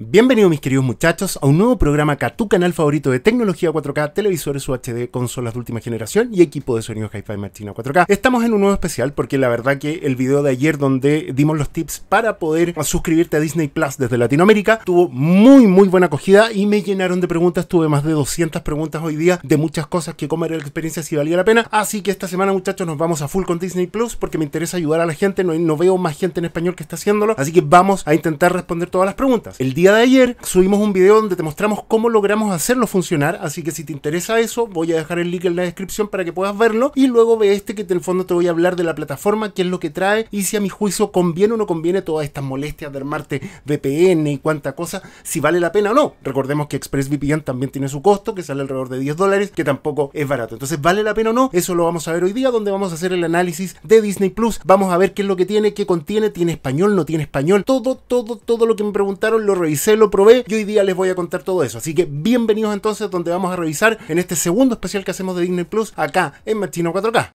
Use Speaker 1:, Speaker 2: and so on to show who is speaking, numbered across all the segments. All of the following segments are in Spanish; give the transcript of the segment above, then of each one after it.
Speaker 1: Bienvenidos mis queridos muchachos a un nuevo programa acá, tu canal favorito de tecnología 4K, televisores UHD, consolas de última generación y equipo de sonido Hi-Fi Martina 4K. Estamos en un nuevo especial porque la verdad que el video de ayer donde dimos los tips para poder suscribirte a Disney Plus desde Latinoamérica tuvo muy muy buena acogida y me llenaron de preguntas, tuve más de 200 preguntas hoy día de muchas cosas que cómo era la experiencia si valía la pena, así que esta semana muchachos nos vamos a full con Disney Plus porque me interesa ayudar a la gente, no, no veo más gente en español que está haciéndolo, así que vamos a intentar responder todas las preguntas. El día de ayer subimos un video donde te mostramos cómo logramos hacerlo funcionar, así que si te interesa eso, voy a dejar el link en la descripción para que puedas verlo y luego ve este que en el fondo te voy a hablar de la plataforma, qué es lo que trae y si a mi juicio conviene o no conviene todas estas molestias de armarte VPN y cuánta cosa, si vale la pena o no. Recordemos que ExpressVPN también tiene su costo, que sale alrededor de 10 dólares, que tampoco es barato. Entonces, ¿vale la pena o no? Eso lo vamos a ver hoy día, donde vamos a hacer el análisis de Disney Plus. Vamos a ver qué es lo que tiene, qué contiene, tiene español, no tiene español. Todo, todo, todo lo que me preguntaron lo revisé se lo probé y hoy día les voy a contar todo eso. Así que bienvenidos entonces donde vamos a revisar en este segundo especial que hacemos de Disney Plus acá en martino 4K.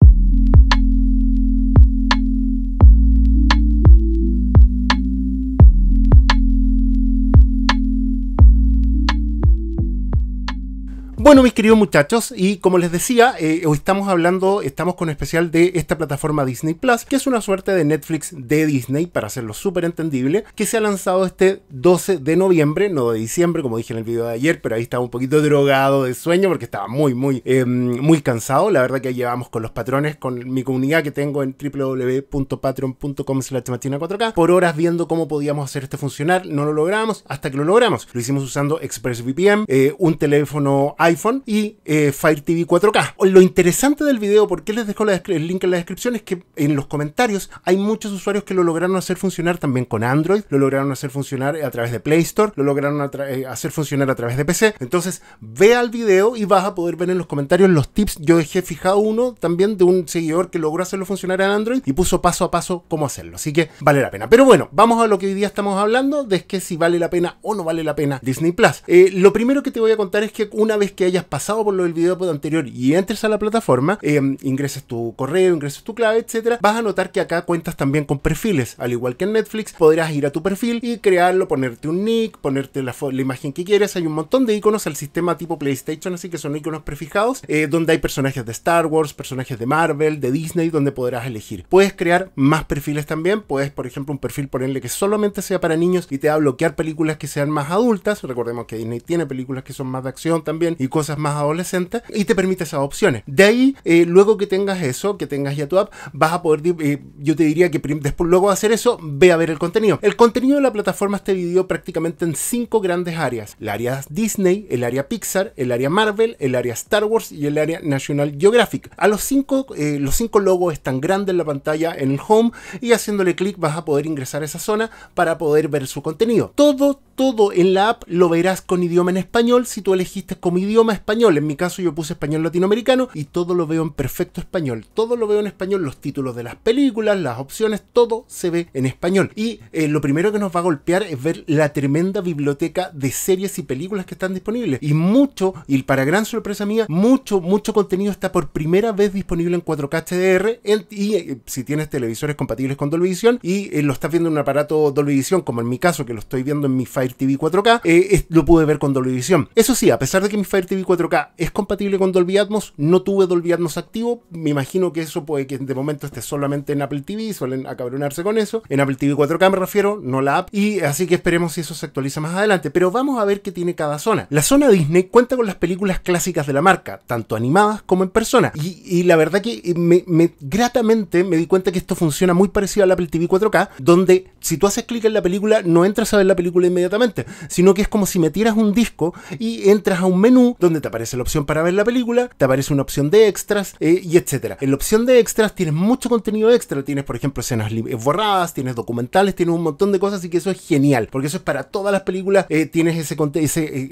Speaker 1: Bueno, mis queridos muchachos, y como les decía, eh, hoy estamos hablando, estamos con especial de esta plataforma Disney Plus, que es una suerte de Netflix de Disney, para hacerlo súper entendible, que se ha lanzado este 12 de noviembre, no de diciembre, como dije en el video de ayer, pero ahí estaba un poquito drogado de sueño porque estaba muy, muy, em, muy cansado. La verdad que llevamos con los patrones, con mi comunidad que tengo en www.patreon.com slash 4 k por horas viendo cómo podíamos hacer este funcionar. No lo logramos hasta que lo logramos. Lo hicimos usando ExpressVPN, eh, un teléfono iPhone y eh, Fire TV 4K. Lo interesante del video, porque les dejo el link en la descripción, es que en los comentarios hay muchos usuarios que lo lograron hacer funcionar también con Android, lo lograron hacer funcionar a través de Play Store, lo lograron eh, hacer funcionar a través de PC. Entonces, ve al video y vas a poder ver en los comentarios los tips. Yo dejé fijado uno también de un seguidor que logró hacerlo funcionar en Android y puso paso a paso cómo hacerlo. Así que vale la pena. Pero bueno, vamos a lo que hoy día estamos hablando, de que si vale la pena o no vale la pena Disney Plus. Eh, lo primero que te voy a contar es que una vez que hayas pasado por lo del video anterior y entres a la plataforma, eh, ingreses tu correo, ingreses tu clave, etcétera, vas a notar que acá cuentas también con perfiles. Al igual que en Netflix, podrás ir a tu perfil y crearlo, ponerte un nick, ponerte la, imagen que quieras. Hay un montón de iconos al sistema tipo PlayStation, así que son iconos prefijados, eh, donde hay personajes de Star Wars, personajes de Marvel, de Disney, donde podrás elegir. Puedes crear más perfiles también. Puedes, por ejemplo, un perfil ponerle que solamente sea para niños y te va a bloquear películas que sean más adultas. Recordemos que Disney tiene películas que son más de acción también cosas más adolescentes y te permite esas opciones. De ahí, eh, luego que tengas eso, que tengas ya tu app, vas a poder, eh, yo te diría que después, luego de hacer eso, ve a ver el contenido. El contenido de la plataforma está dividido prácticamente en cinco grandes áreas. La área Disney, el área Pixar, el área Marvel, el área Star Wars y el área National Geographic. A los cinco, eh, los cinco logos están grandes en la pantalla en el home y haciéndole clic vas a poder ingresar a esa zona para poder ver su contenido. Todo, todo en la app lo verás con idioma en español si tú elegiste como idioma español. En mi caso yo puse español latinoamericano y todo lo veo en perfecto español. Todo lo veo en español, los títulos de las películas, las opciones, todo se ve en español. Y eh, lo primero que nos va a golpear es ver la tremenda biblioteca de series y películas que están disponibles. Y mucho, y para gran sorpresa mía, mucho, mucho contenido está por primera vez disponible en 4K HDR. y eh, si tienes televisores compatibles con Dolby Vision y eh, lo estás viendo en un aparato Dolby Vision, como en mi caso que lo estoy viendo en mi Fire TV 4K, lo pude ver con Dolby Vision. Eso sí, a pesar de que mi Fire TV TV 4K es compatible con Dolby Atmos. No tuve Dolby Atmos activo. Me imagino que eso puede que de momento esté solamente en Apple TV. Suelen acabronarse con eso. En Apple TV 4K me refiero, no la app. Y así que esperemos si eso se actualiza más adelante. Pero vamos a ver qué tiene cada zona. La zona Disney cuenta con las películas clásicas de la marca, tanto animadas como en persona. Y, la verdad que eh, gratamente me di cuenta que esto funciona muy parecido al Apple TV 4K, donde si tú haces clic en la película, no entras a ver la película inmediatamente, sino que es como si metieras un disco y entras a un menú donde te aparece la opción para ver la película, te aparece una opción de extras eh, y etcétera. En la opción de extras tienes mucho contenido extra, tienes por ejemplo escenas eh, borradas, tienes documentales, tienes un montón de cosas y que eso es genial, porque eso es para todas las películas, eh, tienes ese,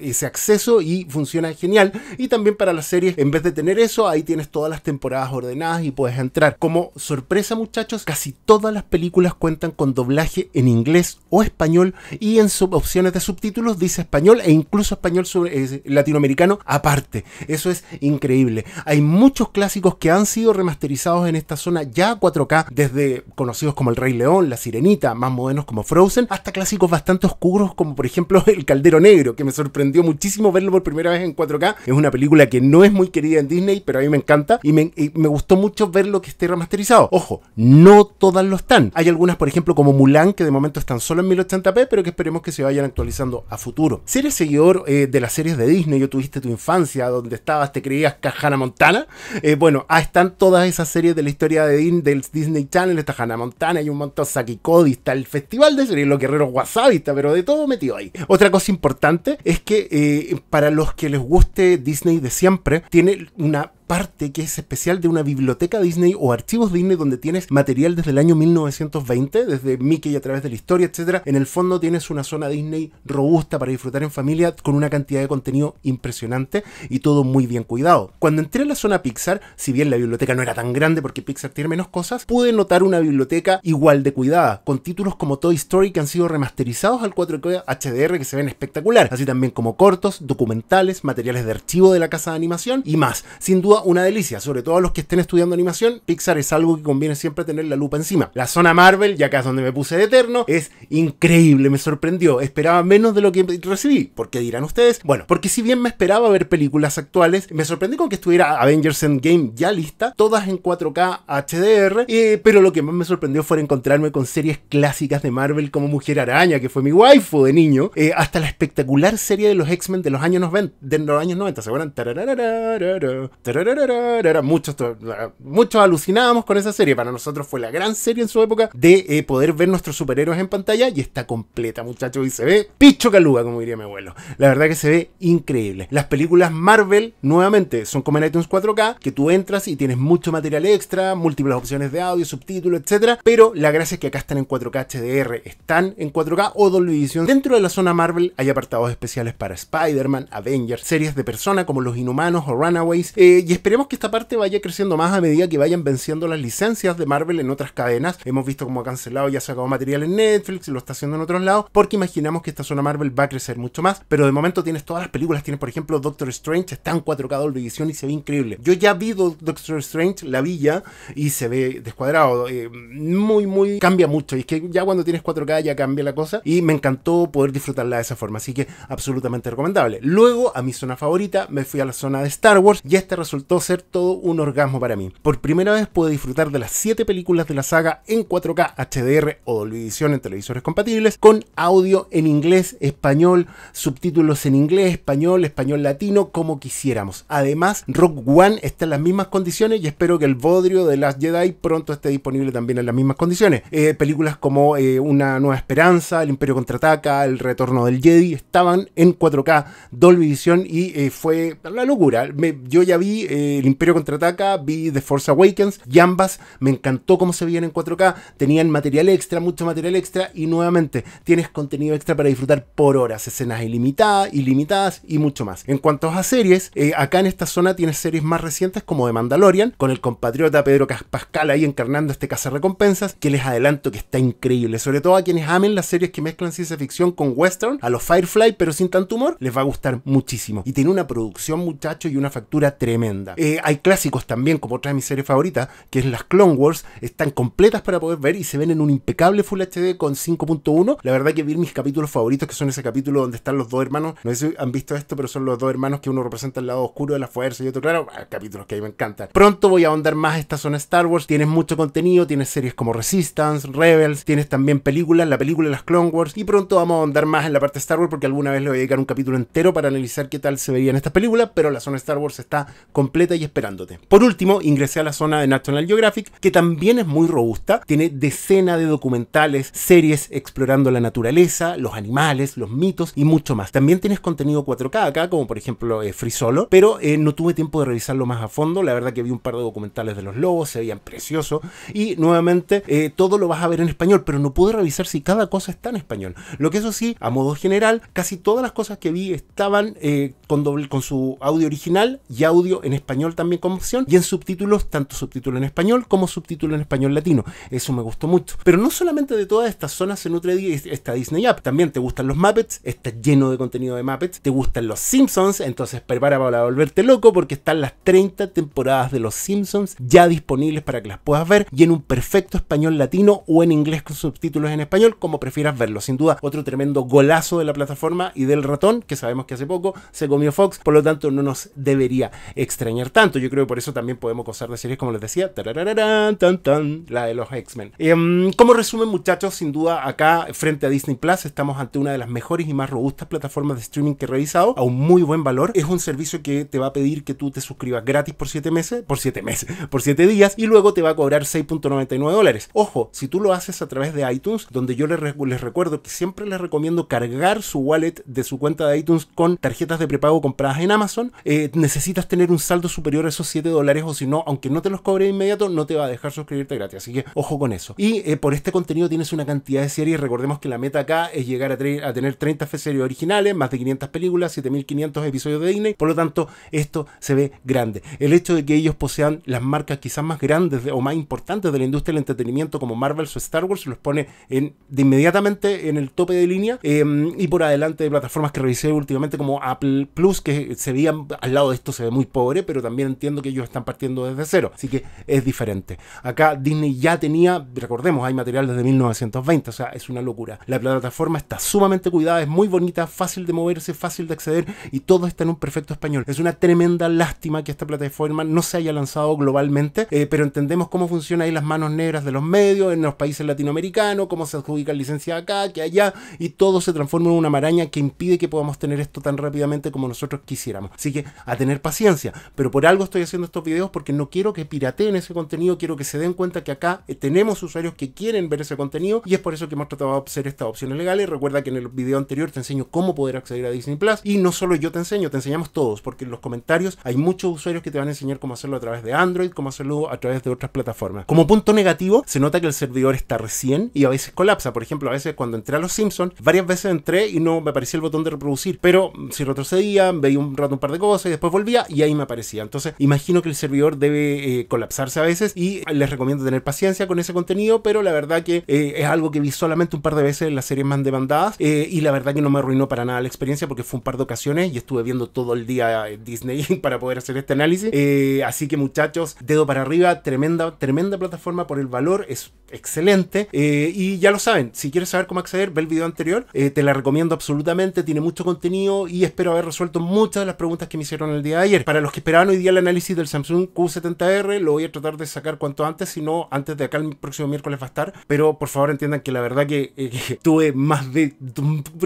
Speaker 1: ese, acceso y funciona genial. Y también para las series, en vez de tener eso, ahí tienes todas las temporadas ordenadas y puedes entrar. Como sorpresa muchachos, casi todas las películas cuentan con doblaje en inglés o español y en opciones de subtítulos dice español e incluso español latinoamericano aparte. Eso es increíble. Hay muchos clásicos que han sido remasterizados en esta zona ya 4K, desde conocidos como El Rey León, La Sirenita, más modernos como Frozen, hasta clásicos bastante oscuros como por ejemplo El Caldero Negro, que me sorprendió muchísimo verlo por primera vez en 4K. Es una película que no es muy querida en Disney, pero a mí me encanta y me, gustó mucho verlo que esté remasterizado. Ojo, no todas lo están. Hay algunas, por ejemplo, como Mulan, que de momento están solo en 1080p, pero que esperemos que se vayan actualizando a futuro. Si eres seguidor eh, de las series de Disney yo tuviste tu infancia, donde estabas, te creías Hannah Montana. Eh, bueno, ahí están todas esas series de la historia de Din, del Disney Channel, está Hannah Montana, hay un montón Saki Cody, está el Festival de Series, los Guerreros Wasabi, está, pero de todo metido ahí. Otra cosa importante es que eh, para los que les guste Disney de siempre, tiene una parte que es especial de una biblioteca Disney o archivos Disney donde tienes material desde el año 1920, desde Mickey a través de la historia, etc. En el fondo tienes una zona Disney robusta para disfrutar en familia con una cantidad de contenido impresionante y todo muy bien cuidado. Cuando entré a la zona Pixar, si bien la biblioteca no era tan grande porque Pixar tiene menos cosas, pude notar una biblioteca igual de cuidada, con títulos como Toy Story que han sido remasterizados al 4K HDR que se ven espectacular, así también como cortos, documentales, materiales de archivo de la casa de animación y más. Sin duda una delicia, sobre todo a los que estén estudiando animación. Pixar es algo que conviene siempre tener la lupa encima. La zona Marvel, ya acá es donde me puse de eterno, es increíble, me sorprendió. Esperaba menos de lo que recibí. ¿Por qué dirán ustedes? Bueno, porque si bien me esperaba ver películas actuales, me sorprendí con que estuviera Avengers Endgame ya lista, todas en 4K HDR, eh, pero lo que más me sorprendió fue encontrarme con series clásicas de Marvel como Mujer Araña, que fue mi waifu de niño, eh, hasta la espectacular serie de los X-Men de los años 90, de los años 90, ¿se acuerdan? Muchos, muchos alucinábamos con esa serie. Para nosotros fue la gran serie en su época de eh, poder ver nuestros superhéroes en pantalla y está completa, muchachos. Y se ve picho caluga, como diría mi abuelo. La verdad que se ve increíble. Las películas Marvel, nuevamente, son como en iTunes 4K, que tú entras y tienes mucho material extra, múltiples opciones de audio, subtítulos, etcétera, Pero la gracia es que acá están en 4K HDR, están en 4K o Dolby Vision. Dentro de la zona Marvel hay apartados especiales para Spider-Man, Avengers, series de personas como Los Inhumanos o Runaways. Eh, y esperemos que esta parte vaya creciendo más a medida que vayan venciendo las licencias de Marvel en otras cadenas. Hemos visto cómo ha cancelado y ha sacado material en Netflix y lo está haciendo en otros lados, porque imaginamos que esta zona Marvel va a crecer mucho más. Pero de momento tienes todas las películas, tienes por ejemplo Doctor Strange, está en 4K de Vision y se ve increíble. Yo ya vi Doctor Strange, la villa, y se ve descuadrado. Eh, muy, muy, cambia mucho. Y es que ya cuando tienes 4K ya cambia la cosa. Y me encantó poder disfrutarla de esa forma. Así que absolutamente recomendable. Luego, a mi zona favorita, me fui a la zona de Star Wars y este resultó ser todo un orgasmo para mí. Por primera vez pude disfrutar de las 7 películas de la saga en 4K HDR o Dolby Vision en televisores compatibles, con audio en inglés, español, subtítulos en inglés, español, español latino, como quisiéramos. Además, Rock One está en las mismas condiciones y espero que el bodrio de las Jedi pronto esté disponible también en las mismas condiciones. Eh, películas como eh, Una Nueva Esperanza, El Imperio Contraataca, El Retorno del Jedi estaban en 4K Dolby Vision y eh, fue la locura. yo ya vi eh, el Imperio Contraataca, vi The Force Awakens y ambas me encantó cómo se veían en 4K, tenían material extra, mucho material extra y nuevamente tienes contenido extra para disfrutar por horas, escenas ilimitadas, ilimitadas y mucho más. En cuanto a series, eh, acá en esta zona tienes series más recientes como The Mandalorian, con el compatriota Pedro Pascal ahí encarnando este recompensas. que les adelanto que está increíble, sobre todo a quienes amen las series que mezclan ciencia ficción con western, a los Firefly pero sin tanto humor, les va a gustar muchísimo. Y tiene una producción muchacho y una factura tremenda. Eh, hay clásicos también, como otra de mis series favoritas, que es las Clone Wars, están completas para poder ver y se ven en un impecable Full HD con 5.1. La verdad que vi mis capítulos favoritos, que son ese capítulo donde están los dos hermanos, no sé si han visto esto, pero son los dos hermanos que uno representa el lado oscuro de la fuerza y otro, claro, ah, capítulos que a mí me encantan. Pronto voy a ahondar más esta zona Star Wars, tienes mucho contenido, tienes series como Resistance, Rebels, tienes también películas, la película de Las Clone Wars, y pronto vamos a ahondar más en la parte Star Wars porque alguna vez le voy a dedicar un capítulo entero para analizar qué tal se vería en esta película, pero la zona Star Wars está completamente y esperándote. Por último, ingresé a la zona de National Geographic, que también es muy robusta, tiene decenas de documentales, series explorando la naturaleza, los animales, los mitos y mucho más. También tienes contenido 4K acá, como por ejemplo eh, Free Solo, pero eh, no tuve tiempo de revisarlo más a fondo, la verdad que vi un par de documentales de los lobos, se veían preciosos y nuevamente eh, todo lo vas a ver en español, pero no pude revisar si cada cosa está en español. Lo que eso sí, a modo general, casi todas las cosas que vi estaban con, con su audio original y audio en español español también como opción y en subtítulos, tanto subtítulo en español como subtítulo en español latino. Eso me gustó mucho. Pero no solamente de todas estas zonas se nutre esta Disney App, también te gustan los Muppets, está lleno de contenido de Muppets, te gustan los Simpsons, entonces prepara para volverte loco porque están las 30 temporadas de los Simpsons ya disponibles para que las puedas ver y en un perfecto español latino o en inglés con subtítulos en español, como prefieras verlo. Sin duda, otro tremendo golazo de la plataforma y del ratón, que sabemos que hace poco se comió Fox, por lo tanto no nos debería extraer tanto. Yo creo que por eso también podemos gozar de series como les decía, la de los X-Men. Em, como resumen, muchachos, sin duda acá frente a Disney Plus estamos ante una de las mejores y más robustas plataformas de streaming que he revisado a un muy buen valor. Es un servicio que te va a pedir que tú te suscribas gratis por 7 meses, por 7 meses, por 7 días y luego te va a cobrar 6.99 dólares. Ojo, si tú lo haces a través de iTunes, donde yo les, les recuerdo que siempre les recomiendo cargar su wallet de su cuenta de iTunes con tarjetas de prepago compradas en Amazon, eh, necesitas tener un saldo superior a esos 7 dólares o si no, aunque no te los cobre de inmediato, no te va a dejar suscribirte gratis. Así que ojo con eso. Y eh, por este contenido tienes una cantidad de series. Recordemos que la meta acá es llegar a, tener 30 series originales, más de 500 películas, 7500 episodios de Disney. Por lo tanto, esto se ve grande. El hecho de que ellos posean las marcas quizás más grandes o más importantes de la industria del entretenimiento como Marvel o Star Wars los pone de inmediatamente en el tope de línea em, y por adelante de plataformas que revisé últimamente como Apple Plus que se veían al lado de esto se ve muy pobre pero también entiendo que ellos están partiendo desde cero, así que es diferente. Acá Disney ya tenía, recordemos, hay material desde 1920, o sea, es una locura. La plataforma está sumamente cuidada, es muy bonita, fácil de moverse, fácil de acceder y todo está en un perfecto español. Es una tremenda lástima que esta plataforma no se haya lanzado globalmente, eh, pero entendemos cómo funcionan ahí las manos negras de los medios en los países latinoamericanos, cómo se adjudican licencia acá, que allá, y todo se transforma en una maraña que impide que podamos tener esto tan rápidamente como nosotros quisiéramos. Así que a tener paciencia, pero por algo estoy haciendo estos videos porque no quiero que pirateen ese contenido, quiero que se den cuenta que acá eh, tenemos usuarios que quieren ver ese contenido y es por eso que hemos tratado de hacer estas opciones legales. Recuerda que en el video anterior te enseño cómo poder acceder a Disney Plus y no solo yo te enseño, te enseñamos todos porque en los comentarios hay muchos usuarios que te van a enseñar cómo hacerlo a través de Android, cómo hacerlo a través de otras plataformas. Como punto negativo, se nota que el servidor está recién y a veces colapsa. Por ejemplo, a veces cuando entré a los Simpsons, varias veces entré y no me aparecía el botón de reproducir, pero si retrocedía, veía un rato un par de cosas y después volvía y ahí me aparecía entonces, imagino que el servidor debe eh, colapsarse a veces y les recomiendo tener paciencia con ese contenido, pero la verdad que eh, es algo que vi solamente un par de veces en las series más demandadas eh, y la verdad que no me arruinó para nada la experiencia porque fue un par de ocasiones y estuve viendo todo el día Disney para poder hacer este análisis. así que muchachos, dedo para arriba, tremenda, tremenda plataforma por el valor, es excelente y ya lo saben, si quieres saber cómo acceder, ve el video anterior, te la recomiendo absolutamente, tiene mucho contenido y espero haber resuelto muchas de las preguntas que me hicieron el día de ayer. Para los que Verano hoy día el análisis del Samsung Q70R, lo voy a tratar de sacar cuanto antes, si no, antes de acá el próximo miércoles va a estar, pero por favor entiendan que la verdad que, eh, tuve más de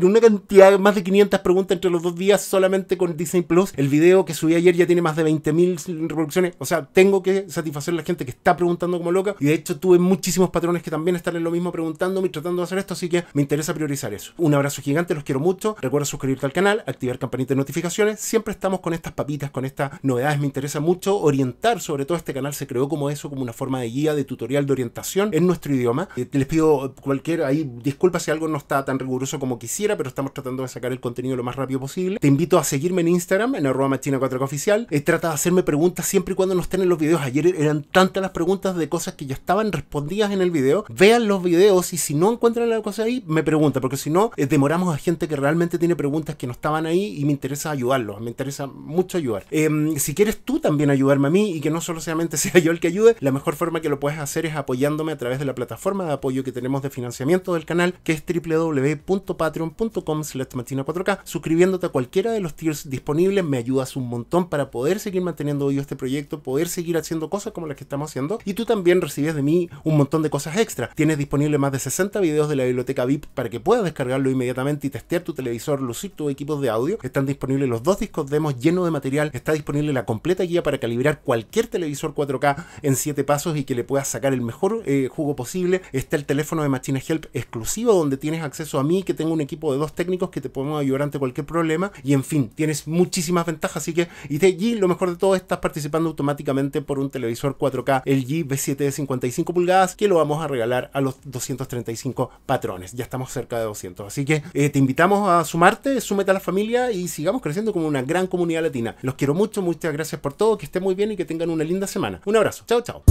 Speaker 1: una cantidad, más de 500 preguntas entre los dos días solamente con Disney Plus, el video que subí ayer ya tiene más de 20.000 reproducciones, o sea, tengo que satisfacer a la gente que está preguntando como loca, y de hecho tuve muchísimos patrones que también están en lo mismo preguntándome y tratando de hacer esto, así que me interesa priorizar eso. Un abrazo gigante, los quiero mucho, recuerda suscribirte al canal, activar campanita de notificaciones, siempre estamos con estas papitas, con esta me interesa mucho orientar, sobre todo este canal se creó como eso, como una forma de guía, de tutorial, de orientación en nuestro idioma. Eh, les pido cualquier, ahí disculpa si algo no está tan riguroso como quisiera, pero estamos tratando de sacar el contenido lo más rápido posible. Te invito a seguirme en Instagram, en arroba machina 4 oficial. Eh, trata de hacerme preguntas siempre y cuando no estén en los videos. Ayer eran tantas las preguntas de cosas que ya estaban respondidas en el video. Vean los videos y si no encuentran la cosa ahí, me pregunta porque si no, eh, demoramos a gente que realmente tiene preguntas que no estaban ahí y me interesa ayudarlos, me interesa mucho ayudar. Em, si quieres tú también ayudarme a mí y que no solo solamente sea yo el que ayude, la mejor forma que lo puedes hacer es apoyándome a través de la plataforma de apoyo que tenemos de financiamiento del canal, que es www.patreon.com 4K. Suscribiéndote a cualquiera de los tiers disponibles me ayudas un montón para poder seguir manteniendo hoy este proyecto, poder seguir haciendo cosas como las que estamos haciendo y tú también recibes de mí un montón de cosas extra. Tienes disponible más de 60 videos de la biblioteca VIP para que puedas descargarlo inmediatamente y testear tu televisor, lucir tu equipos de audio. Están disponibles los dos discos demos llenos de material, está disponible la completa guía para calibrar cualquier televisor 4K en 7 pasos y que le puedas sacar el mejor eh, jugo posible. Está el teléfono de Machina Help exclusivo donde tienes acceso a mí, que tengo un equipo de dos técnicos que te podemos ayudar ante cualquier problema. Y en fin, tienes muchísimas ventajas. Así que y allí lo mejor de todo, estás participando automáticamente por un televisor 4K LG v 7 de 55 pulgadas que lo vamos a regalar a los 235 patrones. Ya estamos cerca de 200. Así que eh, te invitamos a sumarte, súmete a la familia y sigamos creciendo como una gran comunidad latina. Los quiero mucho, mucho gracias por todo, que esté muy bien y que tengan una linda semana. Un abrazo. Chao, chao.